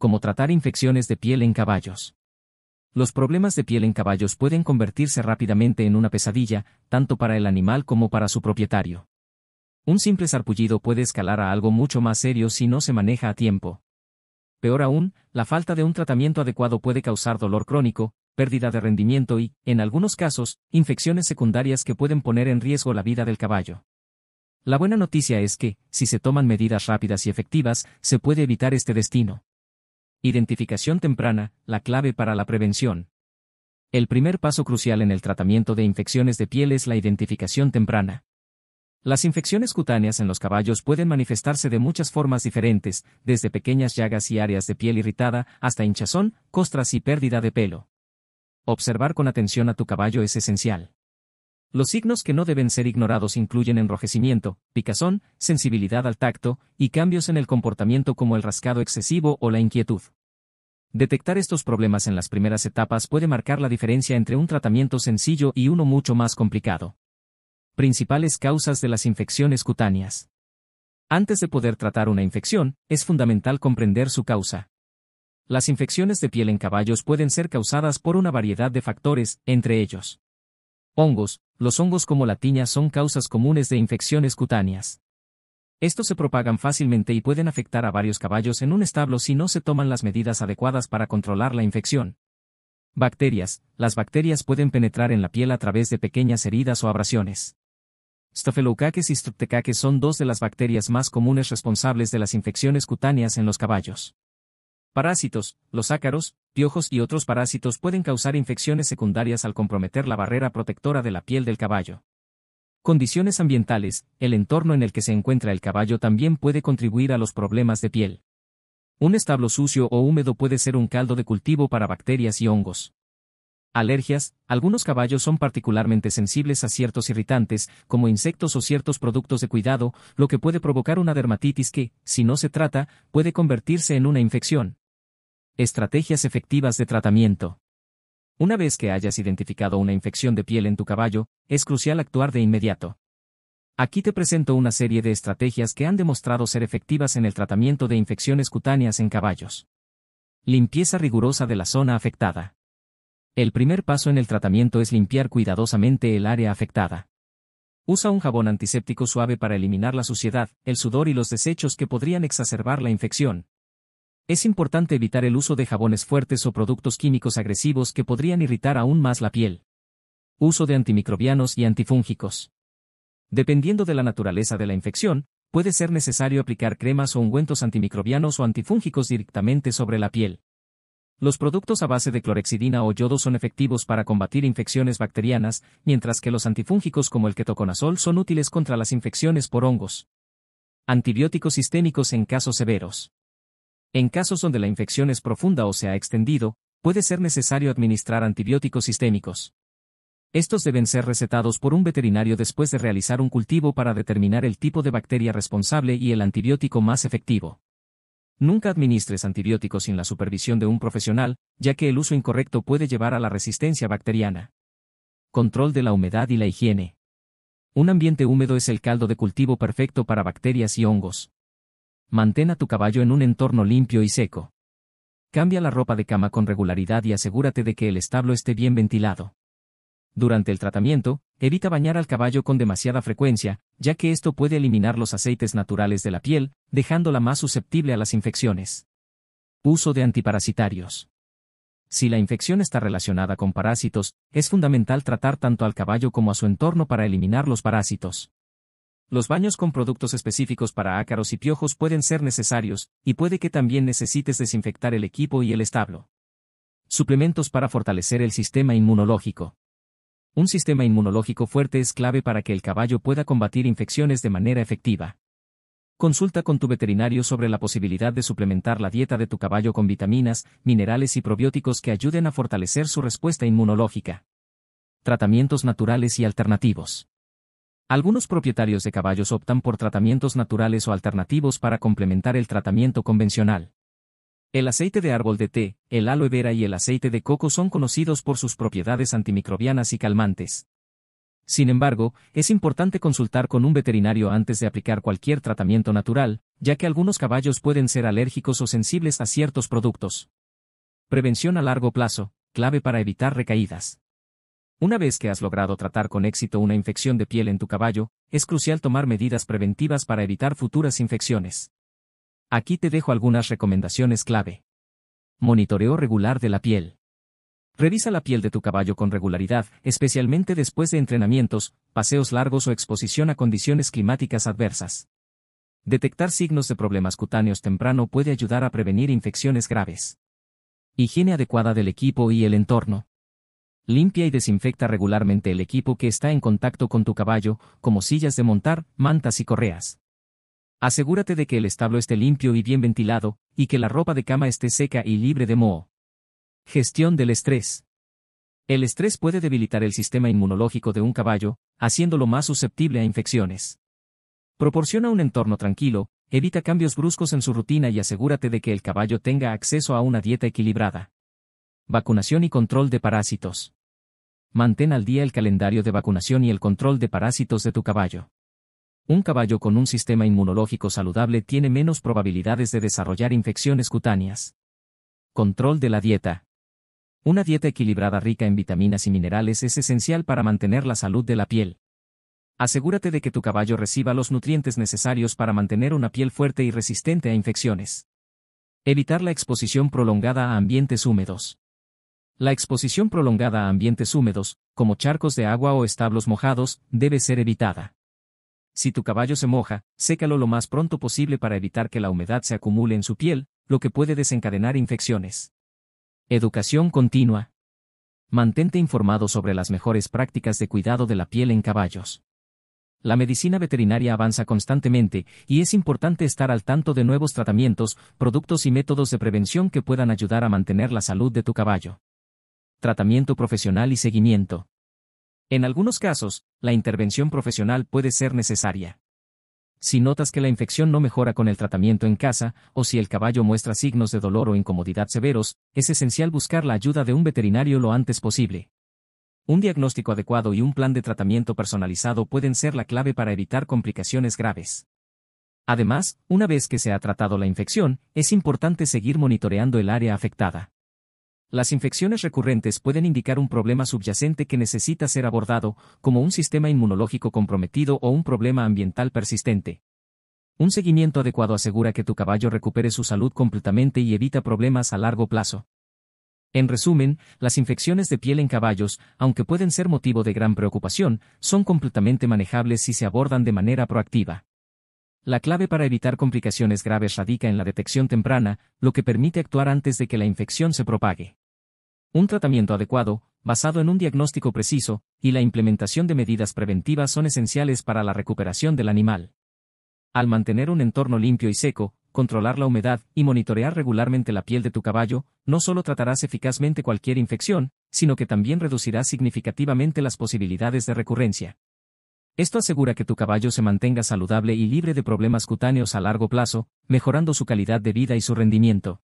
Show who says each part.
Speaker 1: como tratar infecciones de piel en caballos. Los problemas de piel en caballos pueden convertirse rápidamente en una pesadilla, tanto para el animal como para su propietario. Un simple sarpullido puede escalar a algo mucho más serio si no se maneja a tiempo. Peor aún, la falta de un tratamiento adecuado puede causar dolor crónico, pérdida de rendimiento y, en algunos casos, infecciones secundarias que pueden poner en riesgo la vida del caballo. La buena noticia es que, si se toman medidas rápidas y efectivas, se puede evitar este destino. Identificación temprana, la clave para la prevención. El primer paso crucial en el tratamiento de infecciones de piel es la identificación temprana. Las infecciones cutáneas en los caballos pueden manifestarse de muchas formas diferentes, desde pequeñas llagas y áreas de piel irritada hasta hinchazón, costras y pérdida de pelo. Observar con atención a tu caballo es esencial. Los signos que no deben ser ignorados incluyen enrojecimiento, picazón, sensibilidad al tacto, y cambios en el comportamiento como el rascado excesivo o la inquietud. Detectar estos problemas en las primeras etapas puede marcar la diferencia entre un tratamiento sencillo y uno mucho más complicado. Principales causas de las infecciones cutáneas. Antes de poder tratar una infección, es fundamental comprender su causa. Las infecciones de piel en caballos pueden ser causadas por una variedad de factores, entre ellos Hongos. Los hongos como la tiña son causas comunes de infecciones cutáneas. Estos se propagan fácilmente y pueden afectar a varios caballos en un establo si no se toman las medidas adecuadas para controlar la infección. Bacterias. Las bacterias pueden penetrar en la piel a través de pequeñas heridas o abrasiones. Staphylococcus y Streptococcus son dos de las bacterias más comunes responsables de las infecciones cutáneas en los caballos. Parásitos, los ácaros, piojos y otros parásitos pueden causar infecciones secundarias al comprometer la barrera protectora de la piel del caballo. Condiciones ambientales, el entorno en el que se encuentra el caballo también puede contribuir a los problemas de piel. Un establo sucio o húmedo puede ser un caldo de cultivo para bacterias y hongos. Alergias, algunos caballos son particularmente sensibles a ciertos irritantes, como insectos o ciertos productos de cuidado, lo que puede provocar una dermatitis que, si no se trata, puede convertirse en una infección. Estrategias efectivas de tratamiento. Una vez que hayas identificado una infección de piel en tu caballo, es crucial actuar de inmediato. Aquí te presento una serie de estrategias que han demostrado ser efectivas en el tratamiento de infecciones cutáneas en caballos. Limpieza rigurosa de la zona afectada. El primer paso en el tratamiento es limpiar cuidadosamente el área afectada. Usa un jabón antiséptico suave para eliminar la suciedad, el sudor y los desechos que podrían exacerbar la infección, es importante evitar el uso de jabones fuertes o productos químicos agresivos que podrían irritar aún más la piel. Uso de antimicrobianos y antifúngicos. Dependiendo de la naturaleza de la infección, puede ser necesario aplicar cremas o ungüentos antimicrobianos o antifúngicos directamente sobre la piel. Los productos a base de clorexidina o yodo son efectivos para combatir infecciones bacterianas, mientras que los antifúngicos como el ketoconazol son útiles contra las infecciones por hongos. Antibióticos sistémicos en casos severos. En casos donde la infección es profunda o se ha extendido, puede ser necesario administrar antibióticos sistémicos. Estos deben ser recetados por un veterinario después de realizar un cultivo para determinar el tipo de bacteria responsable y el antibiótico más efectivo. Nunca administres antibióticos sin la supervisión de un profesional, ya que el uso incorrecto puede llevar a la resistencia bacteriana. Control de la humedad y la higiene. Un ambiente húmedo es el caldo de cultivo perfecto para bacterias y hongos. Mantén a tu caballo en un entorno limpio y seco. Cambia la ropa de cama con regularidad y asegúrate de que el establo esté bien ventilado. Durante el tratamiento, evita bañar al caballo con demasiada frecuencia, ya que esto puede eliminar los aceites naturales de la piel, dejándola más susceptible a las infecciones. Uso de antiparasitarios. Si la infección está relacionada con parásitos, es fundamental tratar tanto al caballo como a su entorno para eliminar los parásitos. Los baños con productos específicos para ácaros y piojos pueden ser necesarios, y puede que también necesites desinfectar el equipo y el establo. Suplementos para fortalecer el sistema inmunológico. Un sistema inmunológico fuerte es clave para que el caballo pueda combatir infecciones de manera efectiva. Consulta con tu veterinario sobre la posibilidad de suplementar la dieta de tu caballo con vitaminas, minerales y probióticos que ayuden a fortalecer su respuesta inmunológica. Tratamientos naturales y alternativos. Algunos propietarios de caballos optan por tratamientos naturales o alternativos para complementar el tratamiento convencional. El aceite de árbol de té, el aloe vera y el aceite de coco son conocidos por sus propiedades antimicrobianas y calmantes. Sin embargo, es importante consultar con un veterinario antes de aplicar cualquier tratamiento natural, ya que algunos caballos pueden ser alérgicos o sensibles a ciertos productos. Prevención a largo plazo, clave para evitar recaídas. Una vez que has logrado tratar con éxito una infección de piel en tu caballo, es crucial tomar medidas preventivas para evitar futuras infecciones. Aquí te dejo algunas recomendaciones clave. Monitoreo regular de la piel. Revisa la piel de tu caballo con regularidad, especialmente después de entrenamientos, paseos largos o exposición a condiciones climáticas adversas. Detectar signos de problemas cutáneos temprano puede ayudar a prevenir infecciones graves. Higiene adecuada del equipo y el entorno. Limpia y desinfecta regularmente el equipo que está en contacto con tu caballo, como sillas de montar, mantas y correas. Asegúrate de que el establo esté limpio y bien ventilado, y que la ropa de cama esté seca y libre de moho. Gestión del estrés. El estrés puede debilitar el sistema inmunológico de un caballo, haciéndolo más susceptible a infecciones. Proporciona un entorno tranquilo, evita cambios bruscos en su rutina y asegúrate de que el caballo tenga acceso a una dieta equilibrada. Vacunación y control de parásitos. Mantén al día el calendario de vacunación y el control de parásitos de tu caballo. Un caballo con un sistema inmunológico saludable tiene menos probabilidades de desarrollar infecciones cutáneas. Control de la dieta. Una dieta equilibrada rica en vitaminas y minerales es esencial para mantener la salud de la piel. Asegúrate de que tu caballo reciba los nutrientes necesarios para mantener una piel fuerte y resistente a infecciones. Evitar la exposición prolongada a ambientes húmedos. La exposición prolongada a ambientes húmedos, como charcos de agua o establos mojados, debe ser evitada. Si tu caballo se moja, sécalo lo más pronto posible para evitar que la humedad se acumule en su piel, lo que puede desencadenar infecciones. Educación continua. Mantente informado sobre las mejores prácticas de cuidado de la piel en caballos. La medicina veterinaria avanza constantemente y es importante estar al tanto de nuevos tratamientos, productos y métodos de prevención que puedan ayudar a mantener la salud de tu caballo tratamiento profesional y seguimiento. En algunos casos, la intervención profesional puede ser necesaria. Si notas que la infección no mejora con el tratamiento en casa, o si el caballo muestra signos de dolor o incomodidad severos, es esencial buscar la ayuda de un veterinario lo antes posible. Un diagnóstico adecuado y un plan de tratamiento personalizado pueden ser la clave para evitar complicaciones graves. Además, una vez que se ha tratado la infección, es importante seguir monitoreando el área afectada. Las infecciones recurrentes pueden indicar un problema subyacente que necesita ser abordado, como un sistema inmunológico comprometido o un problema ambiental persistente. Un seguimiento adecuado asegura que tu caballo recupere su salud completamente y evita problemas a largo plazo. En resumen, las infecciones de piel en caballos, aunque pueden ser motivo de gran preocupación, son completamente manejables si se abordan de manera proactiva. La clave para evitar complicaciones graves radica en la detección temprana, lo que permite actuar antes de que la infección se propague. Un tratamiento adecuado, basado en un diagnóstico preciso, y la implementación de medidas preventivas son esenciales para la recuperación del animal. Al mantener un entorno limpio y seco, controlar la humedad y monitorear regularmente la piel de tu caballo, no solo tratarás eficazmente cualquier infección, sino que también reducirás significativamente las posibilidades de recurrencia. Esto asegura que tu caballo se mantenga saludable y libre de problemas cutáneos a largo plazo, mejorando su calidad de vida y su rendimiento.